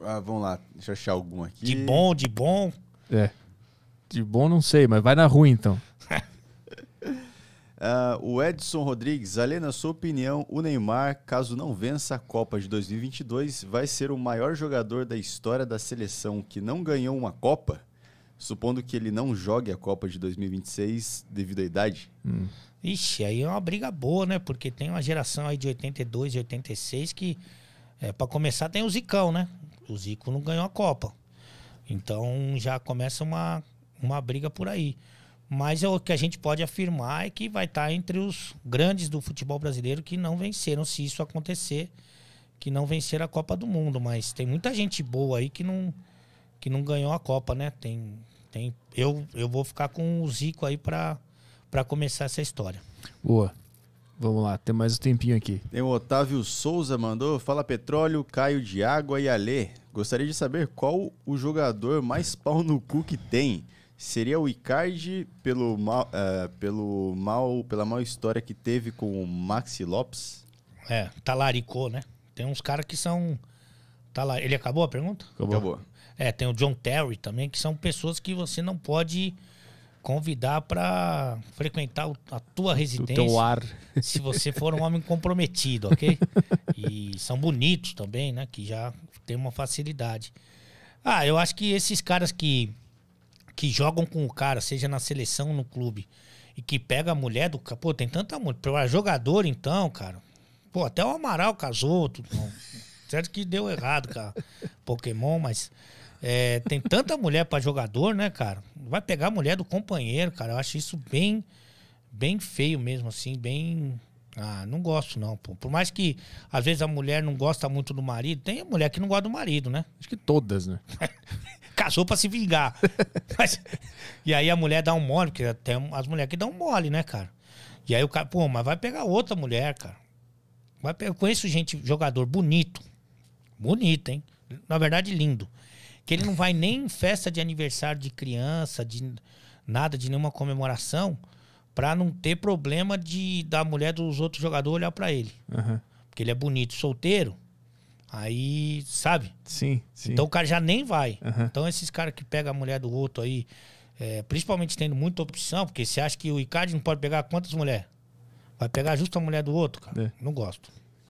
Ah, vamos lá, deixa eu achar algum aqui. De bom, de bom. É. De bom não sei, mas vai na rua então. uh, o Edson Rodrigues, além na sua opinião, o Neymar, caso não vença a Copa de 2022, vai ser o maior jogador da história da seleção que não ganhou uma Copa? Supondo que ele não jogue a Copa de 2026 devido à idade? Hum. Ixi, aí é uma briga boa, né? Porque tem uma geração aí de 82, e 86 que, é, para começar, tem o Zicão, né? o Zico não ganhou a Copa. Então já começa uma, uma briga por aí. Mas é o que a gente pode afirmar é que vai estar tá entre os grandes do futebol brasileiro que não venceram, se isso acontecer, que não venceram a Copa do Mundo. Mas tem muita gente boa aí que não, que não ganhou a Copa, né? Tem, tem, eu, eu vou ficar com o Zico aí para começar essa história. Boa. Vamos lá, tem mais um tempinho aqui. Tem o Otávio Souza mandou, fala Petróleo, Caio de Água e Alê. Gostaria de saber qual o jogador mais pau no cu que tem. Seria o Icardi pelo mal, uh, pelo mal, pela mal história que teve com o Maxi Lopes? É, talaricou, né? Tem uns caras que são talar... Ele acabou a pergunta? Acabou. acabou. É, tem o John Terry também, que são pessoas que você não pode convidar para frequentar a tua residência. O teu ar. Se você for um homem comprometido, ok? E são bonitos também, né? Que já tem uma facilidade. Ah, eu acho que esses caras que, que jogam com o cara, seja na seleção no clube, e que pega a mulher do cara. Pô, tem tanta mulher. Pra é jogador, então, cara. Pô, até o Amaral casou. Tudo, certo que deu errado, cara. Pokémon, mas. É, tem tanta mulher para jogador, né, cara? Vai pegar a mulher do companheiro, cara. Eu acho isso bem, bem feio mesmo, assim, bem. Ah, não gosto não, pô. Por mais que às vezes a mulher não gosta muito do marido, tem mulher que não gosta do marido, né? Acho que todas, né? Casou para se vingar. Mas... E aí a mulher dá um mole, porque tem as mulheres que dão um mole, né, cara? E aí o cara, pô, mas vai pegar outra mulher, cara. Vai pegar... Eu conheço gente, jogador bonito. Bonito, hein? Na verdade, lindo. Que ele não vai nem em festa de aniversário de criança, de nada, de nenhuma comemoração, pra não ter problema de da mulher dos outros jogadores olhar pra ele. Uhum. Porque ele é bonito, solteiro. Aí, sabe? Sim, sim. Então o cara já nem vai. Uhum. Então esses caras que pegam a mulher do outro aí, é, principalmente tendo muita opção, porque você acha que o Icardi não pode pegar quantas mulheres? Vai pegar justo a mulher do outro, cara. É. Não gosto.